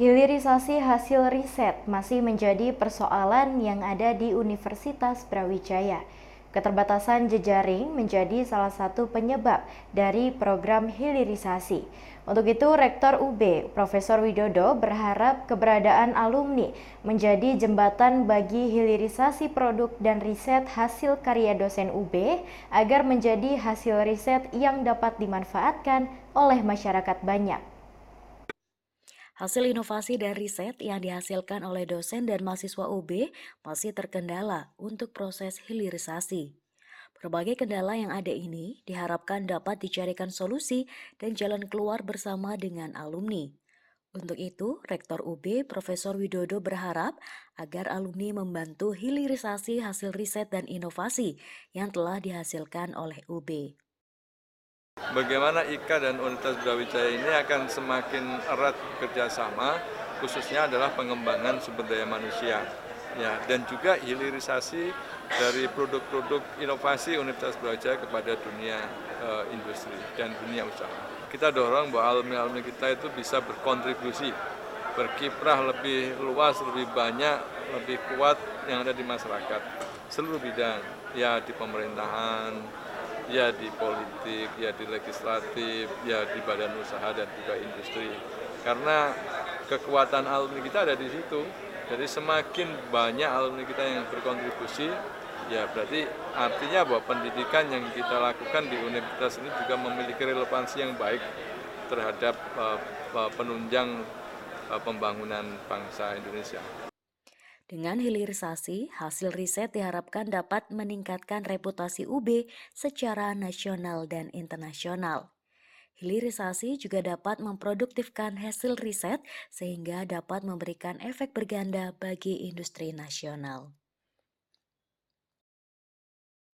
Hilirisasi hasil riset masih menjadi persoalan yang ada di Universitas Brawijaya. Keterbatasan jejaring menjadi salah satu penyebab dari program hilirisasi. Untuk itu, Rektor UB, Profesor Widodo berharap keberadaan alumni menjadi jembatan bagi hilirisasi produk dan riset hasil karya dosen UB agar menjadi hasil riset yang dapat dimanfaatkan oleh masyarakat banyak. Hasil inovasi dan riset yang dihasilkan oleh dosen dan mahasiswa UB masih terkendala untuk proses hilirisasi. Berbagai kendala yang ada ini diharapkan dapat dicarikan solusi dan jalan keluar bersama dengan alumni. Untuk itu, Rektor UB Profesor Widodo berharap agar alumni membantu hilirisasi hasil riset dan inovasi yang telah dihasilkan oleh UB. Bagaimana IKA dan Universitas Brawijaya ini akan semakin erat kerjasama, khususnya adalah pengembangan sumber daya manusia, ya, dan juga hilirisasi dari produk-produk inovasi Universitas Brawijaya kepada dunia e, industri dan dunia usaha. Kita dorong bahwa alumni-alumni kita itu bisa berkontribusi, berkiprah lebih luas, lebih banyak, lebih kuat yang ada di masyarakat, seluruh bidang, ya di pemerintahan, ya di politik, ya di legislatif, ya di badan usaha dan juga industri. Karena kekuatan alumni kita ada di situ. Jadi semakin banyak alumni kita yang berkontribusi, ya berarti artinya bahwa pendidikan yang kita lakukan di universitas ini juga memiliki relevansi yang baik terhadap eh, eh, penunjang eh, pembangunan bangsa Indonesia. Dengan hilirisasi, hasil riset diharapkan dapat meningkatkan reputasi UB secara nasional dan internasional. Hilirisasi juga dapat memproduktifkan hasil riset sehingga dapat memberikan efek berganda bagi industri nasional.